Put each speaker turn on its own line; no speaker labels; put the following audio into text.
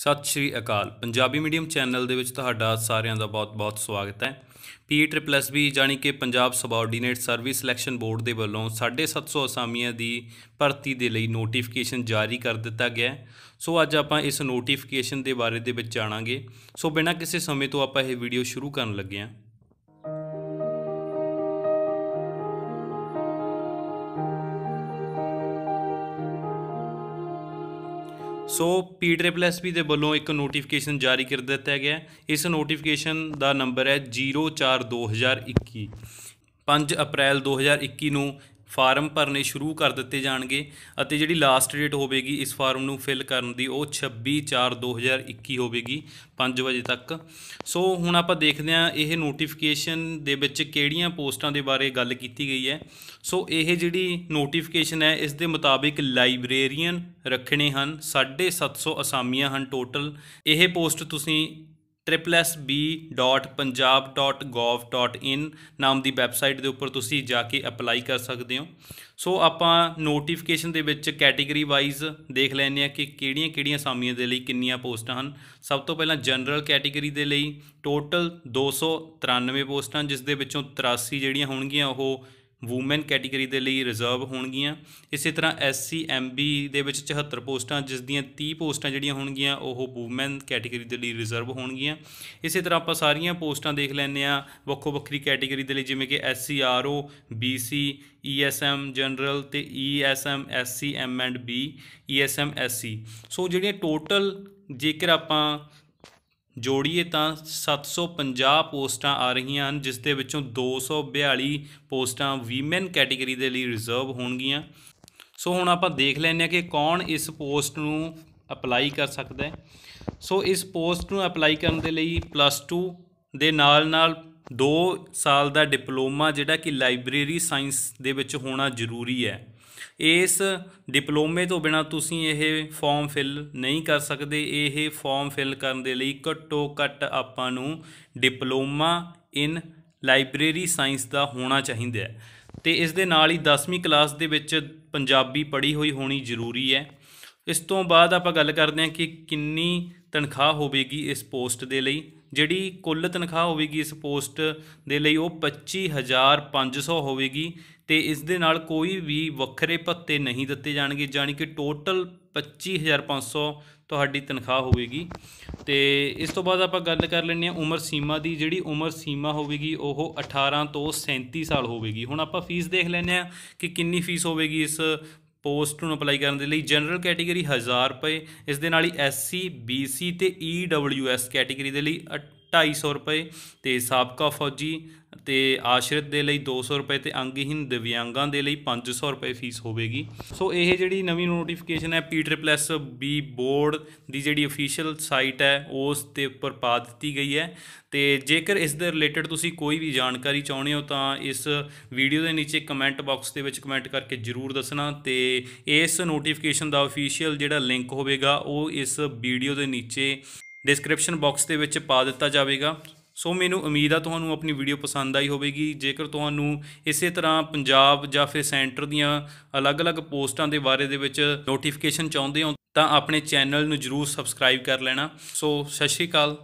ਸਤਿ ਸ਼੍ਰੀ ਅਕਾਲ ਪੰਜਾਬੀ ਮੀਡੀਅਮ ਚੈਨਲ ਦੇ ਵਿੱਚ ਤੁਹਾਡਾ ਸਾਰਿਆਂ ਦਾ ਬਹੁਤ-ਬਹੁਤ ਸਵਾਗਤ ਹੈ ਪੀ ਟ੍ਰਿਪਲ ਐਸ ਬੀ ਜਾਨੀ ਕਿ Punjab subordinate service selection board ਦੇ ਵੱਲੋਂ 750 ਅਸਾਮੀਆਂ ਦੀ ਭਰਤੀ ਦੇ ਲਈ ਨੋਟੀਫਿਕੇਸ਼ਨ ਜਾਰੀ ਕਰ ਦਿੱਤਾ ਗਿਆ ਸੋ ਅੱਜ ਆਪਾਂ ਇਸ ਨੋਟੀਫਿਕੇਸ਼ਨ ਦੇ ਬਾਰੇ ਦੇ ਵਿੱਚ ਜਾਣਾਂਗੇ ਸੋ ਬਿਨਾਂ ਕਿਸੇ ਸਮੇਂ ਤੋਂ ਆਪਾਂ ਇਹ ਵੀਡੀਓ ਸ਼ੁਰੂ ਕਰਨ ਲੱਗੇ ਹਾਂ ਸੋ ਪੀਡਬਲਯੂਐਸਪੀ ਦੇ ਵੱਲੋਂ ਇੱਕ ਨੋਟੀਫਿਕੇਸ਼ਨ ਜਾਰੀ ਕਰ ਦਿੱਤਾ ਗਿਆ ਇਸ ਨੋਟੀਫਿਕੇਸ਼ਨ ਦਾ ਨੰਬਰ ਹੈ 042021 5 ਅਪ੍ਰੈਲ 2021 ਨੂੰ ਫਾਰਮ ਭਰਨੇ ਸ਼ੁਰੂ ਕਰ ਦਿੱਤੇ ਜਾਣਗੇ ਅਤੇ ਜਿਹੜੀ ਲਾਸਟ ਡੇਟ ਹੋਵੇਗੀ ਇਸ ਫਾਰਮ ਨੂੰ ਫਿਲ ਕਰਨ ਦੀ ਉਹ 26 4 2021 ਹੋਵੇਗੀ 5 ਵਜੇ ਤੱਕ ਸੋ ਹੁਣ ਆਪਾਂ ਦੇਖਦੇ ਹਾਂ ਇਹ ਨੋਟੀਫਿਕੇਸ਼ਨ ਦੇ ਵਿੱਚ ਕਿਹੜੀਆਂ ਪੋਸਟਾਂ ਦੇ ਬਾਰੇ ਗੱਲ ਕੀਤੀ ਗਈ ਹੈ ਸੋ ਇਹ ਜਿਹੜੀ ਨੋਟੀਫਿਕੇਸ਼ਨ ਹੈ ਇਸ ਦੇ ਮੁਤਾਬਿਕ ਲਾਇਬ੍ਰੇਰੀਅਨ ਰੱਖਣੇ ਹਨ 750 ਅਸਾਮੀਆਂ ਹਨ ਟੋਟਲ ਇਹ ਪੋਸਟ ਤੁਸੀਂ tripsb.punjab.gov.in ਨਾਮ ਦੀ ਵੈਬਸਾਈਟ ਦੇ ਉੱਪਰ ਤੁਸੀਂ ਜਾ ਕੇ ਅਪਲਾਈ ਕਰ ਸਕਦੇ ਹੋ ਸੋ ਆਪਾਂ ਨੋਟੀਫਿਕੇਸ਼ਨ ਦੇ ਵਿੱਚ ਕੈਟਾਗਰੀ ਵਾਈਜ਼ ਦੇਖ ਲੈਣੇ ਆ ਕਿ ਕਿਹੜੀਆਂ-ਕਿਹੜੀਆਂ ਸਾਮੀਆਂ ਦੇ ਲਈ ਕਿੰਨੀਆਂ ਪੋਸਟਾਂ ਹਨ ਸਭ ਤੋਂ ਪਹਿਲਾਂ ਜਨਰਲ ਕੈਟਾਗਰੀ ਦੇ ਲਈ ਟੋਟਲ 293 ਪੋਸਟਾਂ ਜਿਸ ਦੇ ਵਿੱਚੋਂ 83 ਜਿਹੜੀਆਂ ਹੋਣਗੀਆਂ ਉਹ ਵੂਮਨ ਕੈਟਾਗਰੀ ਦੇ ਲਈ ਰਿਜ਼ਰਵ ਹੋਣਗੀਆਂ ਇਸੇ ਤਰ੍ਹਾਂ ਐਸਸੀ ਐਮਬੀ ਦੇ ਵਿੱਚ 74 ਪੋਸਟਾਂ ਜਿਸ ਦੀਆਂ 30 ਪੋਸਟਾਂ ਜਿਹੜੀਆਂ ਹੋਣਗੀਆਂ ਉਹ ਵੂਮਨ ਕੈਟਾਗਰੀ ਦੇ ਲਈ ਰਿਜ਼ਰਵ ਹੋਣਗੀਆਂ ਇਸੇ ਤਰ੍ਹਾਂ ਆਪਾਂ ਸਾਰੀਆਂ ਪੋਸਟਾਂ ਦੇਖ ਲੈਣੇ ਆ ਵੱਖੋ ਵੱਖਰੀ ਕੈਟਾਗਰੀ ਦੇ ਲਈ ਜਿਵੇਂ ਕਿ SC RO BC ESM general ਤੇ ESM SC M and B ESM SC ਸੋ ਜਿਹੜੀਆਂ ਟੋਟਲ ਜੇਕਰ ਆਪਾਂ ਜੋੜੀਏ ਤਾਂ 750 ਪੋਸਟਾਂ ਆ ਰਹੀਆਂ ਹਨ ਜਿਸ ਦੇ ਵਿੱਚੋਂ 242 ਪੋਸਟਾਂ ਵੀਮਨ ਕੈਟਾਗਰੀ ਦੇ ਲਈ ਰਿਜ਼ਰਵ ਹੋਣਗੀਆਂ ਸੋ ਹੁਣ ਆਪਾਂ ਦੇਖ ਲੈਂਦੇ ਹਾਂ ਕਿ ਕੌਣ ਇਸ ਪੋਸਟ ਨੂੰ ਅਪਲਾਈ ਕਰ ਸਕਦਾ ਹੈ ਸੋ ਇਸ ਪੋਸਟ ਨੂੰ ਅਪਲਾਈ ਕਰਨ ਦੇ ਲਈ ਪਲੱਸ 2 ਦੇ ਨਾਲ ਨਾਲ 2 ਸਾਲ ਦਾ ਡਿਪਲੋਮਾ ਜਿਹੜਾ ਕਿ ਲਾਇਬ੍ਰੇਰੀ ਸਾਇੰਸ ਦੇ ਵਿੱਚ ਹੋਣਾ ਜ਼ਰੂਰੀ ਹੈ ਇਸ ਡਿਪਲੋਮੇ ਤੋਂ ਬਿਨਾ ਤੁਸੀਂ ਇਹ ਫਾਰਮ ਫਿਲ ਨਹੀਂ ਕਰ ਸਕਦੇ ਇਹ ਫਾਰਮ ਫਿਲ ਕਰਨ ਦੇ ਲਈ ਘੱਟੋ ਘੱਟ ਆਪਾਂ ਨੂੰ ਡਿਪਲੋਮਾ ਇਨ ਲਾਇਬ੍ਰੇਰੀ ਸਾਇੰਸ ਦਾ ਹੋਣਾ ਚਾਹੀਦਾ ਹੈ ਤੇ ਇਸ ਦੇ ਨਾਲ ਹੀ 10ਵੀਂ ਕਲਾਸ ਦੇ ਵਿੱਚ ਪੰਜਾਬੀ ਪੜ੍ਹੀ ਹੋਈ ਹੋਣੀ ਜ਼ਰੂਰੀ ਹੈ ਇਸ ਤੋਂ ਬਾਅਦ ਆਪਾਂ ਗੱਲ ਕਰਦੇ ਹਾਂ ਕਿ ਕਿੰਨੀ ਤਨਖਾਹ ਹੋਵੇਗੀ ਇਸ ਪੋਸਟ ਦੇ ਲਈ ਜਿਹੜੀ ਕੁੱਲ ਤਨਖਾਹ ਹੋਵੇਗੀ ਇਸ ਪੋਸਟ ਦੇ ਲਈ ਉਹ 25500 ਹੋਵੇਗੀ ਤੇ ਇਸ ਦੇ ਨਾਲ ਕੋਈ ਵੀ ਵੱਖਰੇ ਭੱਤੇ ਨਹੀਂ ਦਿੱਤੇ ਜਾਣਗੇ ਜਾਨੀ ਕਿ ਟੋਟਲ 25500 ਤੁਹਾਡੀ ਤਨਖਾਹ ਹੋਵੇਗੀ ਤੇ ਇਸ ਤੋਂ ਬਾਅਦ ਆਪਾਂ ਗੱਲ ਕਰ ਲੈਣੀ ਆ ਉਮਰ ਸੀਮਾ ਦੀ ਜਿਹੜੀ ਉਮਰ ਸੀਮਾ ਹੋਵੇਗੀ ਉਹ 18 ਤੋਂ 37 ਸਾਲ ਹੋਵੇਗੀ ਹੁਣ ਆਪਾਂ ਫੀਸ ਦੇਖ ਲੈਣੇ ਆ ਕਿ ਕਿੰਨੀ ਫੀਸ ਹੋਵੇਗੀ ਇਸ ਪੋਸਟ ਨੂੰ ਅਪਲਾਈ ਕਰਨ ਦੇ ਲਈ ਜਨਰਲ ਕੈਟਾਗਰੀ 1000 ਰੁਪਏ ਇਸ ਦੇ ਨਾਲ ਹੀ ਐਸਸੀ ਬੀਸੀ ਤੇ ਈਡਬਲਯੂਐਸ e ਕੈਟਾਗਰੀ ਦੇ ਲਈ 250 ਰੁਪਏ ਤੇ ਸਾਬਕਾ ਫੌਜੀ ਤੇ ਆਸ਼ਰਿਤ ਦੇ ਲਈ 200 ਰੁਪਏ ਤੇ ਅੰਗਹੀਨ ਦਿਵਿਆਂਗਾਂ ਦੇ ਲਈ 500 ਰੁਪਏ ਫੀਸ ਹੋਵੇਗੀ ਸੋ ਇਹ ਜਿਹੜੀ ਨਵੀਂ ਨੋਟੀਫਿਕੇਸ਼ਨ ਹੈ P triple S B board ਦੀ ਜਿਹੜੀ ਅਫੀਸ਼ੀਅਲ ਸਾਈਟ ਹੈ ਉਸ ਤੇ ਉੱਪਰ ਪਾ ਦਿੱਤੀ ਗਈ ਹੈ ਤੇ ਜੇਕਰ ਇਸ ਦੇ ਰਿਲੇਟਡ ਤੁਸੀਂ ਕੋਈ ਵੀ ਜਾਣਕਾਰੀ ਚਾਹੁੰਦੇ ਹੋ ਤਾਂ ਇਸ ਵੀਡੀਓ ਦੇ ਨੀਚੇ ਕਮੈਂਟ ਬਾਕਸ ਦੇ ਵਿੱਚ ਕਮੈਂਟ ਕਰਕੇ ਜਰੂਰ ਦੱਸਣਾ ਤੇ ਇਸ ਨੋਟੀਫਿਕੇਸ਼ਨ ਦਾ ਅਫੀਸ਼ੀਅਲ ਜਿਹੜਾ ਲਿੰਕ ਹੋਵੇਗਾ ਉਹ ਇਸ ਵੀਡੀਓ ਦੇ ਨੀਚੇ ਡਿਸਕ੍ਰਿਪਸ਼ਨ ਬਾਕਸ ਦੇ ਵਿੱਚ ਪਾ ਦਿੱਤਾ ਜਾਵੇਗਾ ਸੋ ਮੈਨੂੰ ਉਮੀਦ ਆ ਤੁਹਾਨੂੰ ਆਪਣੀ ਵੀਡੀਓ ਪਸੰਦ ਆਈ ਹੋਵੇਗੀ ਜੇਕਰ ਤੁਹਾਨੂੰ ਇਸੇ ਤਰ੍ਹਾਂ ਪੰਜਾਬ ਜਾਂ ਫਿਰ ਸੈਂਟਰ ਦੀਆਂ ਅਲੱਗ-ਅਲੱਗ ਪੋਸਟਾਂ ਦੇ ਬਾਰੇ ਦੇ ਵਿੱਚ ਨੋਟੀਫਿਕੇਸ਼ਨ ਚਾਹੁੰਦੇ ਹੋ ਤਾਂ ਆਪਣੇ ਚੈਨਲ ਨੂੰ ਜਰੂਰ ਸਬਸਕ੍ਰਾਈਬ ਕਰ ਲੈਣਾ ਸੋ ਸਤਿ ਸ਼੍ਰੀ ਅਕਾਲ